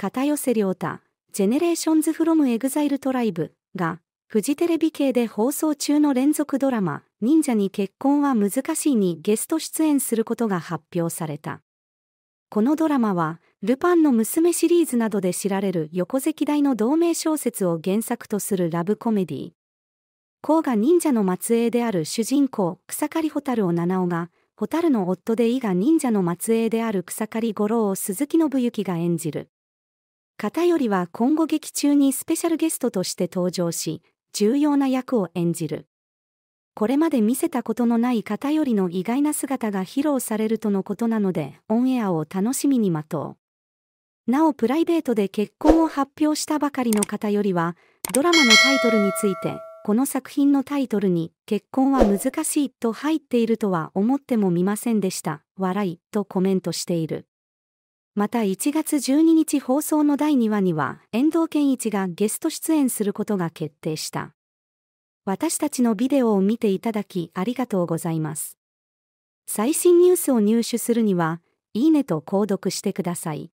片寄せ良太、ジェネレーションズ・フロム・エグザイル・トライブが、フジテレビ系で放送中の連続ドラマ、忍者に結婚は難しいにゲスト出演することが発表された。このドラマは、ルパンの娘シリーズなどで知られる横関大の同名小説を原作とするラブコメディ。甲賀忍者の末裔である主人公、草刈蛍を七尾が、蛍の夫で伊賀忍者の末裔である草刈五郎を鈴木信之が演じる。片寄は今後劇中にスペシャルゲストとして登場し、重要な役を演じる。これまで見せたことのない片寄の意外な姿が披露されるとのことなので、オンエアを楽しみに待とう。なおプライベートで結婚を発表したばかりの片寄は、ドラマのタイトルについて、この作品のタイトルに結婚は難しいと入っているとは思ってもみませんでした。笑いとコメントしている。また1月12日放送の第2話には遠藤健一がゲスト出演することが決定した。私たちのビデオを見ていただきありがとうございます。最新ニュースを入手するには、いいねと購読してください。